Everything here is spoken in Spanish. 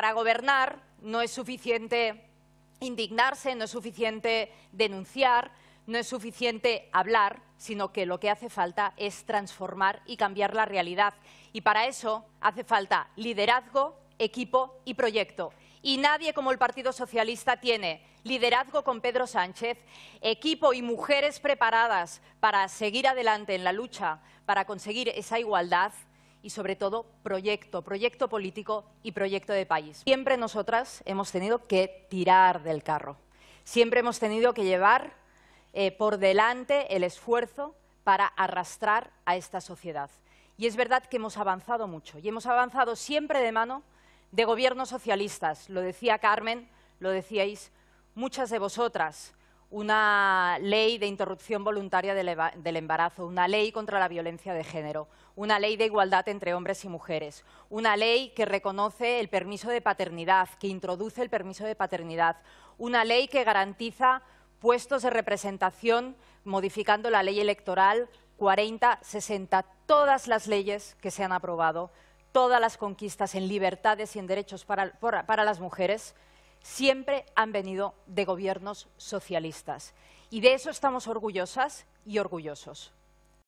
para gobernar no es suficiente indignarse, no es suficiente denunciar, no es suficiente hablar, sino que lo que hace falta es transformar y cambiar la realidad. Y para eso hace falta liderazgo, equipo y proyecto. Y nadie como el Partido Socialista tiene liderazgo con Pedro Sánchez, equipo y mujeres preparadas para seguir adelante en la lucha, para conseguir esa igualdad y sobre todo proyecto, proyecto político y proyecto de país. Siempre nosotras hemos tenido que tirar del carro, siempre hemos tenido que llevar eh, por delante el esfuerzo para arrastrar a esta sociedad. Y es verdad que hemos avanzado mucho y hemos avanzado siempre de mano de gobiernos socialistas. Lo decía Carmen, lo decíais muchas de vosotras una ley de interrupción voluntaria del embarazo, una ley contra la violencia de género, una ley de igualdad entre hombres y mujeres, una ley que reconoce el permiso de paternidad, que introduce el permiso de paternidad, una ley que garantiza puestos de representación modificando la ley electoral 40-60, todas las leyes que se han aprobado, todas las conquistas en libertades y en derechos para, para las mujeres siempre han venido de gobiernos socialistas. Y de eso estamos orgullosas y orgullosos.